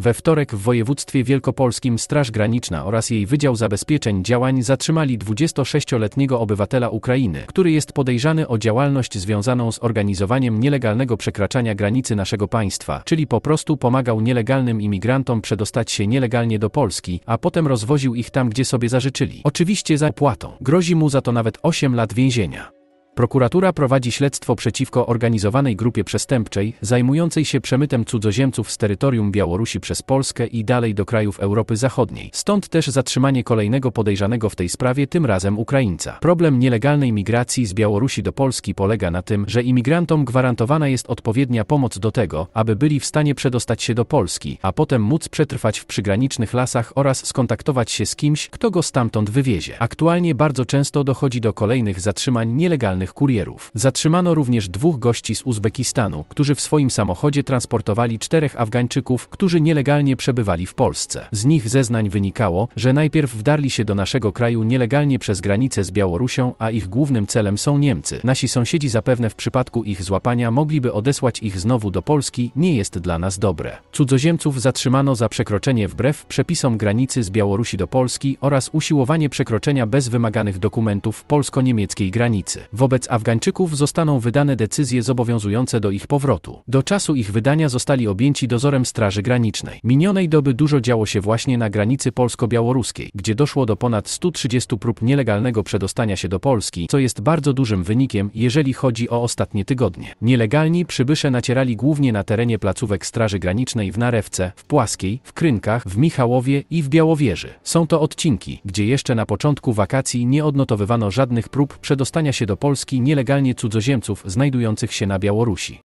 We wtorek w województwie wielkopolskim Straż Graniczna oraz jej Wydział Zabezpieczeń Działań zatrzymali 26-letniego obywatela Ukrainy, który jest podejrzany o działalność związaną z organizowaniem nielegalnego przekraczania granicy naszego państwa, czyli po prostu pomagał nielegalnym imigrantom przedostać się nielegalnie do Polski, a potem rozwoził ich tam, gdzie sobie zażyczyli. Oczywiście za opłatą. Grozi mu za to nawet 8 lat więzienia. Prokuratura prowadzi śledztwo przeciwko organizowanej grupie przestępczej zajmującej się przemytem cudzoziemców z terytorium Białorusi przez Polskę i dalej do krajów Europy Zachodniej. Stąd też zatrzymanie kolejnego podejrzanego w tej sprawie, tym razem Ukraińca. Problem nielegalnej migracji z Białorusi do Polski polega na tym, że imigrantom gwarantowana jest odpowiednia pomoc do tego, aby byli w stanie przedostać się do Polski, a potem móc przetrwać w przygranicznych lasach oraz skontaktować się z kimś, kto go stamtąd wywiezie. Aktualnie bardzo często dochodzi do kolejnych zatrzymań nielegalnych kurierów. Zatrzymano również dwóch gości z Uzbekistanu, którzy w swoim samochodzie transportowali czterech Afgańczyków, którzy nielegalnie przebywali w Polsce. Z nich zeznań wynikało, że najpierw wdarli się do naszego kraju nielegalnie przez granicę z Białorusią, a ich głównym celem są Niemcy. Nasi sąsiedzi zapewne w przypadku ich złapania mogliby odesłać ich znowu do Polski, nie jest dla nas dobre. Cudzoziemców zatrzymano za przekroczenie wbrew przepisom granicy z Białorusi do Polski oraz usiłowanie przekroczenia bez wymaganych dokumentów polsko-niemieckiej granicy. Wobec Wobec Afgańczyków zostaną wydane decyzje zobowiązujące do ich powrotu. Do czasu ich wydania zostali objęci dozorem Straży Granicznej. Minionej doby dużo działo się właśnie na granicy polsko-białoruskiej, gdzie doszło do ponad 130 prób nielegalnego przedostania się do Polski, co jest bardzo dużym wynikiem, jeżeli chodzi o ostatnie tygodnie. Nielegalni przybysze nacierali głównie na terenie placówek Straży Granicznej w Narewce, w Płaskiej, w Krynkach, w Michałowie i w Białowieży. Są to odcinki, gdzie jeszcze na początku wakacji nie odnotowywano żadnych prób przedostania się do Polski Polski nielegalnie cudzoziemców znajdujących się na Białorusi.